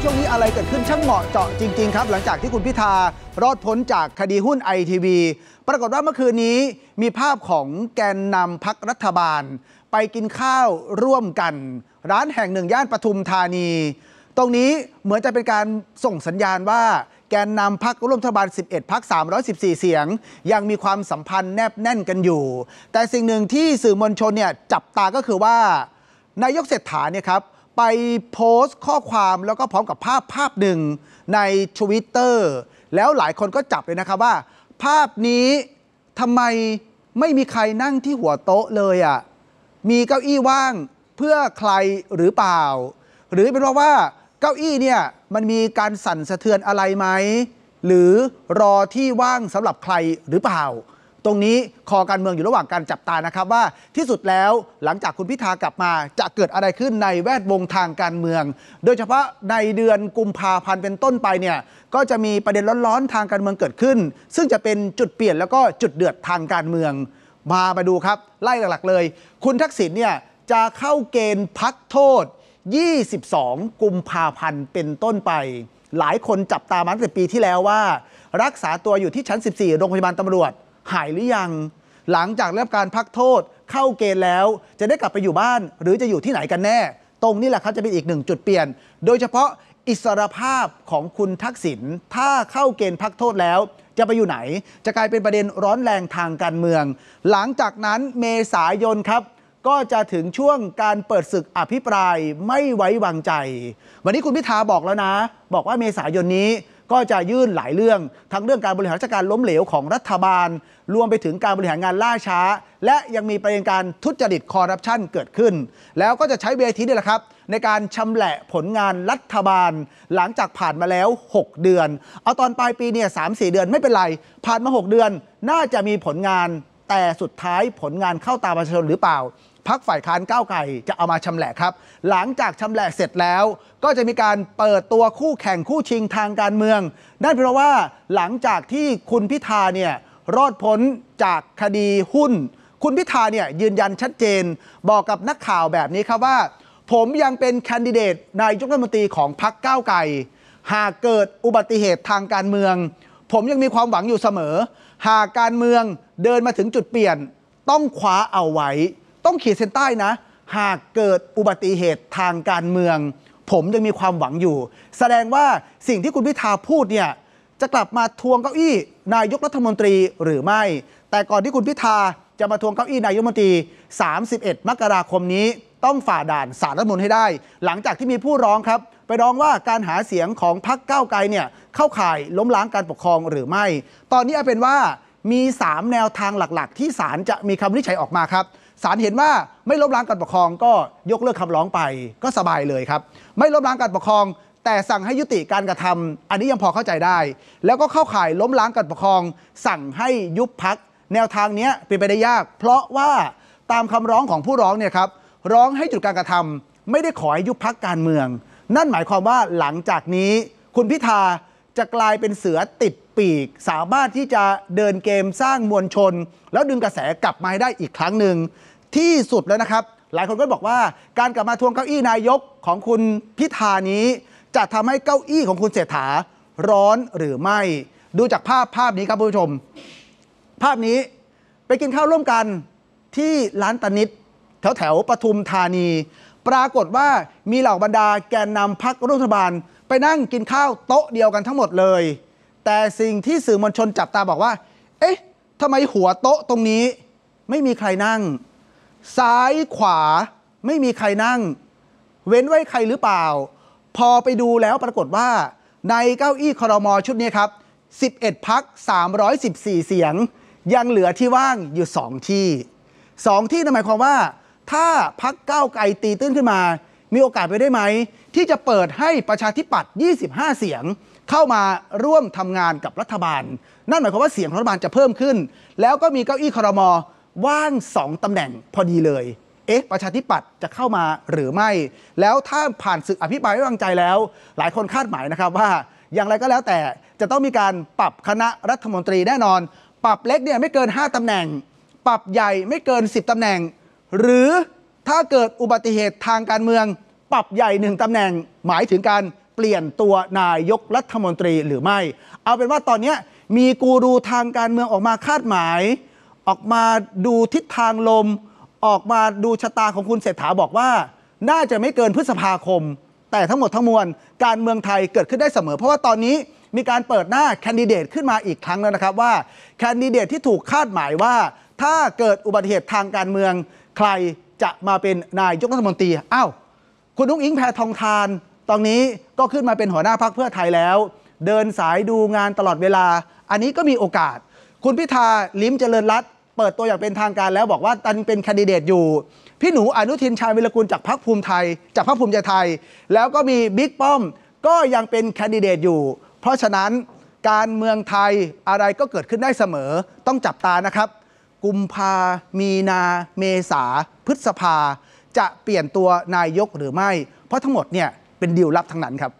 ช่วงนี้อะไรเกิดขึ้นช่างเหมาะเจาะจริง ๆ ครับ หลังจากที่คุณพิธารอดพ้นจากคดีหุ้นไอทีวีปรากฏว่าเมื่อคืนนี้มีภาพของแกนนำพักรัฐบาล ไปกินข้าวร่วมกัน ร้านแห่งหนึ่งย่านปทุมธานี ตรงนี้เหมือนจะเป็นการส่งสัญญาณว่าแกนนำพักร่วมรัฐบาล 11 พัก 314 เสียง ยังมีความสัมพันธ์แนบแน่นกันอยู่ แต่สิ่งหนึ่งที่สื่อมวลชนเนี่ยจับตาก็คือว่า นายกเศรษฐาเนี่ยครับไปโพสต์ข้อความแล้วก็พร้อมกับภาพภาพหนึ่งในทวิตเตอร์แล้วหลายคนก็จับเลยนะครับว่า ภาพนี้ทำไมไม่มีใครนั่งที่หัวโต๊ะเลยอะ่ะ มีเก้าอี้ว่างเพื่อใครหรือเปล่า หรือเป็นเพราะว่าเก้าอี้เนี่ยมันมีการสั่นสะเทือนอะไรไหม หรือรอที่ว่างสำหรับใครหรือเปล่าตรงนี้คอการเมืองอยู่ระหว่างการจับตานะครับว่า ที่สุดแล้วหลังจากคุณพิธากลับมาจะเกิดอะไรขึ้นในแวดวงทางการเมือง โดยเฉพาะในเดือน กุมภาพันธ์เป็นต้นไปเนี่ยก็จะมีประเด็นร้อน ๆทางการเมืองเกิดขึ้น ซึ่งจะเป็นจุดเปลี่ยนแล้วก็จุดเดือดทางการเมือง มามาดูครับไล่หลัก ๆ เลย คุณทักษิณเนี่ยจะเข้าเกณฑ์พักโทษ 22กุมภาพันธ์เป็นต้นไป หลายคนจับตามาตั้งแต่ปีที่แล้วว่า รักษาตัวอยู่ที่ชั้น14โรงพยาบาลตำรวจหายหรือยัง หลังจากรับการพักโทษเข้าเกณฑ์แล้วจะได้กลับไปอยู่บ้านหรือจะอยู่ที่ไหนกันแน่ ตรงนี้แหละครับจะเป็นอีกหนึ่งจุดเปลี่ยน โดยเฉพาะอิสรภาพของคุณทักษิณถ้าเข้าเกณฑ์พักโทษแล้ว จะไปอยู่ไหน จะกลายเป็นประเด็นร้อนแรงทางการเมือง หลังจากนั้นเมษายนครับ ก็จะถึงช่วงการเปิดศึกอภิปรายไม่ไว้วางใจ วันนี้คุณพิธาบอกแล้วนะ บอกว่าเมษายนนี้ก็จะยื่นหลายเรื่องทั้งเรื่องการบริหารราชการล้มเหลวของรัฐบาล รวมไปถึงการบริหารงานล่าช้าและยังมีประเด็นการทุจริตคอร์รัปชันเกิดขึ้น แล้วก็จะใช้เวทีนี่แหละครับ ในการชำแหละผลงานรัฐบาล หลังจากผ่านมาแล้ว 6 เดือน เอาตอนปลายปีเนี่ยสามสี่เดือนไม่เป็นไรผ่านมา 6 เดือน น่าจะมีผลงานแต่สุดท้ายผลงานเข้าตาประชาชนหรือเปล่า พักฝ่ายค้านก้าวไกลจะเอามาชำแหละครับ หลังจากชำแหละเสร็จแล้ว ก็จะมีการเปิดตัวคู่แข่งคู่ชิงทางการเมืองนั่นเพราะว่าหลังจากที่คุณพิธาเนี่ยรอดพ้นจากคดีหุ้น คุณพิธาเนี่ยยืนยันชัดเจน บอกกับนักข่าวแบบนี้ครับว่า ผมยังเป็นแคนดิเดตนายกรัฐมนตรีของพักก้าวไกลหากเกิดอุบัติเหตุทางการเมือง ผมยังมีความหวังอยู่เสมอ หากการเมืองเดินมาถึงจุดเปลี่ยนต้องคว้าเอาไว้ ต้องขีดเส้นใต้นะ หากเกิดอุบัติเหตุทางการเมือง ผมยังมีความหวังอยู่ แสดงว่าสิ่งที่คุณพิธาพูดเนี่ยจะกลับมาทวงเก้าอี้นายกรัฐมนตรีหรือไม่ แต่ก่อนที่คุณพิธา จะมาทวงเก้าอี้ นายกรัฐมนตรี 31 มกราคมนี้ต้องฝ่าด่านสารรัฐมนตรีให้ได้ หลังจากที่มีผู้ร้องครับ ไปร้องว่าการหาเสียงของพรรคก้าวไกลเนี่ยเข้าข่ายล้มล้างการปกครองหรือไม่ ตอนนี้เอาเป็นว่ามี 3 แนวทางหลักๆ ที่ศาลจะมีคำวินิจฉัยออกมาครับศาลเห็นว่าไม่ล้มล้างการปกครองก็ยกเลิกคำร้องไป ก็สบายเลยครับ ไม่ล้มล้างการปกครอง แต่สั่งให้ยุติการกระทำ อันนี้ยังพอเข้าใจได้ แล้วก็เข้าข่ายล้มล้างการปกครองสั่งให้ยุบพัก แนวทางนี้เป็นไปได้ยาก เพราะว่าตามคำร้องของผู้ร้องเนี่ยครับร้องให้หยุดการกระทำ ไม่ได้ขอให้ยุบพักการเมือง นั่นหมายความว่าหลังจากนี้คุณพิธาจะกลายเป็นเสือติดปีก สามารถที่จะเดินเกมสร้างมวลชน แล้วดึงกระแสกลับมาให้ได้อีกครั้งหนึ่งที่สุดแล้วนะครับ หลายคนก็บอกว่าการกลับมาทวงเก้าอี้นายกของคุณพิธานี้ จะทำให้เก้าอี้ของคุณเศรษฐาร้อนหรือไม่ดูจากภาพภาพนี้ครับผู้ชม ภาพนี้ไปกินข้าวร่วมกันที่ร้านตนิดแถวแถวปทุมธานี ปรากฏว่ามีเหล่าบรรดาแกนนำพักรัฐบาลไปนั่งกินข้าวโต๊ะเดียวกันทั้งหมดเลย แต่สิ่งที่สื่อมวลชนจับตาบอกว่า เอ๊ะทำไมหัวโต๊ะตรงนี้ ไม่มีใครนั่ง ซ้ายขวาไม่มีใครนั่ง เว้นไว้ใครหรือเปล่า พอไปดูแล้วปรากฏว่า ในเก้าอี้คอรมอชุดนี้ครับ 11 พัก 314 เสียงยังเหลือที่ว่างอยู่ 2 ที่ 2 ที่นั่นหมายความว่า ถ้าพักเก้าไกลตีตื้นขึ้นมา มีโอกาสไปได้ไหมที่จะเปิดให้ประชาธิปัตย์ 25 เสียงเข้ามาร่วมทำงานกับรัฐบาล นั่นหมายความว่าเสียงรัฐบาลจะเพิ่มขึ้น แล้วก็มีเก้าอี้คอรมอว่าง 2ตำแหน่งพอดีเลย เอ๊ะ ประชาธิปัตย์จะเข้ามาหรือไม่ แล้วถ้าผ่านศึกอภิปรายไว่วางใจแล้ว หลายคนคาดหมายนะครับว่า อย่างไรก็แล้วแต่จะต้องมีการปรับคณะรัฐมนตรีแน่นอน ปรับเล็กเนี่ยไม่เกิน 5ตำแหน่ง ปรับใหญ่ไม่เกิน 10ตำแหน่ง หรือถ้าเกิดอุบัติเหตุทางการเมืองปรับใหญ่หนึ่งตำแหน่งหมายถึงการเปลี่ยนตัว นายกรัฐมนตรีหรือไม่ เอาเป็นว่าตอนนี้มีกูรูทางการเมืองออกมาคาดหมาย ออกมาดูทิศทางลมออกมาดูชะตาของคุณเศรษฐาบอกว่า น่าจะไม่เกินพฤษภาคม แต่ทั้งหมดทั้งมวล การเมืองไทยเกิดขึ้นได้เสมอ เพราะว่าตอนนี้มีการเปิดหน้า แคนดิเดต ขึ้นมาอีกครั้งแล้วนะครับว่าแคนดิเดตที่ถูกคาดหมายว่าถ้าเกิดอุบัติเหตุทางการเมืองใครจะมาเป็นนายกรัฐมนตรีอ้าวคุณนุ้งอิงแพทองทาน ตอนนี้ก็ขึ้นมาเป็นหัวหน้าพักเพื่อไทยแล้ว เดินสายดูงานตลอดเวลา อันนี้ก็มีโอกาส คุณพิธาลิ้มเจริญรัตเปิดตัวอย่างเป็นทางการแล้วบอกว่าตันเป็นคนดิเดตอยู่ พี่หนูอนุทินชาญวิรุลจากพักภูมิไทย จากพักภูมิใจไทย แล้วก็มีบิ๊กป้อมก็ยังเป็นคนดิเดตอยู่ เพราะฉะนั้น การเมืองไทยอะไรก็เกิดขึ้นได้เสมอต้องจับตานะครับ กุมภามีนา เมษา พฤษภาจะเปลี่ยนตัวนายกหรือไม่ เพราะทั้งหมดเนี่ยเป็นดีลลับทั้งนั้นครับ